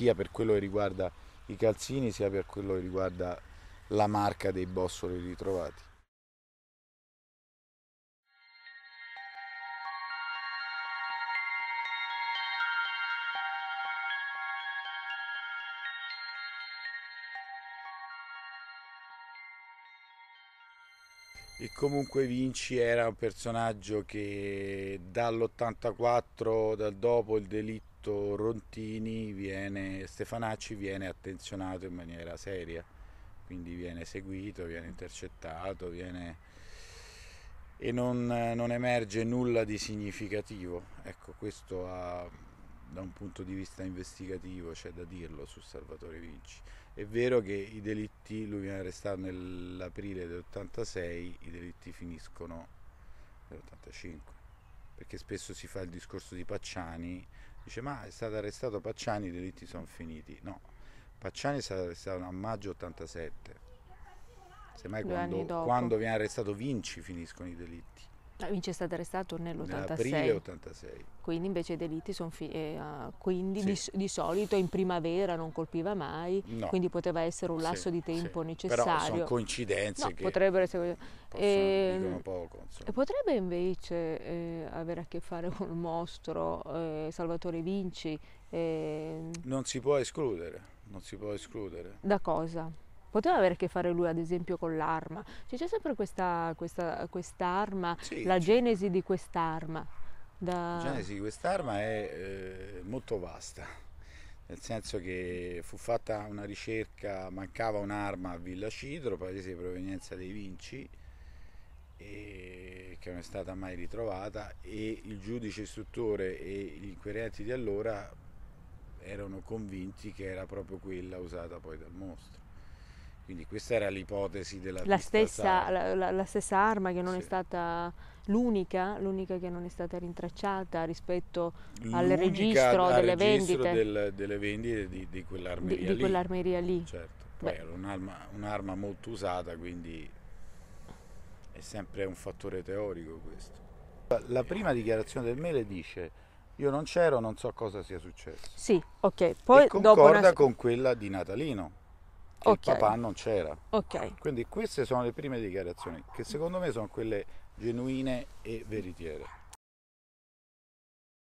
sia per quello che riguarda i calzini sia per quello che riguarda la marca dei bossoli ritrovati. E comunque Vinci era un personaggio che dall'84, dal dopo il delitto questo Rontini viene, Stefanacci viene attenzionato in maniera seria, quindi viene seguito, viene intercettato, viene... e non, non emerge nulla di significativo. Ecco, questo ha, da un punto di vista investigativo c'è da dirlo su Salvatore Vinci. È vero che i delitti, lui viene arrestato nell'aprile dell'86, i delitti finiscono nell'85, perché spesso si fa il discorso di Pacciani Dice ma è stato arrestato Pacciani, i delitti sono finiti. No, Pacciani è stato arrestato a maggio 87. Semmai quando, quando viene arrestato Vinci finiscono i delitti. Vince è stato arrestato nell'86. 86. Quindi invece i delitti sono... Fi- eh, quindi sì. di, di, solito in primavera non colpiva mai, no. quindi poteva essere un lasso sì, di tempo sì. necessario. Però sono coincidenze no, che potrebbero essere... Eh, poco, potrebbe invece eh, avere a che fare con il mostro eh, Salvatore Vinci. Ehm non si può escludere, non si può escludere. Da cosa? poteva avere a che fare lui ad esempio con l'arma. Cioè, c'è sempre questa, questa, quest'arma, sì, la genesi di quest'arma. Da... La genesi di quest'arma è eh, molto vasta, nel senso che fu fatta una ricerca, mancava un'arma a Villa Cidro, paese di provenienza dei Vinci, e, che non è stata mai ritrovata e il giudice istruttore e gli inquirenti di allora erano convinti che era proprio quella usata poi dal mostro. Quindi questa era l'ipotesi della la stessa, la, la, la stessa arma che non sì. è stata l'unica, l'unica che non è stata rintracciata rispetto l'unica al registro, al delle, registro vendite. Del, delle vendite di, di quell'armeria di, lì. Di quell'armeria lì. Certo, poi Beh. era un'arma, un'arma molto usata, quindi è sempre un fattore teorico questo. La prima dichiarazione del Mele dice io non c'ero, non so cosa sia successo. Sì, ok. Poi e concorda dopo una... con quella di Natalino okay. il papà non c'era. Okay. Quindi queste sono le prime dichiarazioni che secondo me sono quelle genuine e veritiere.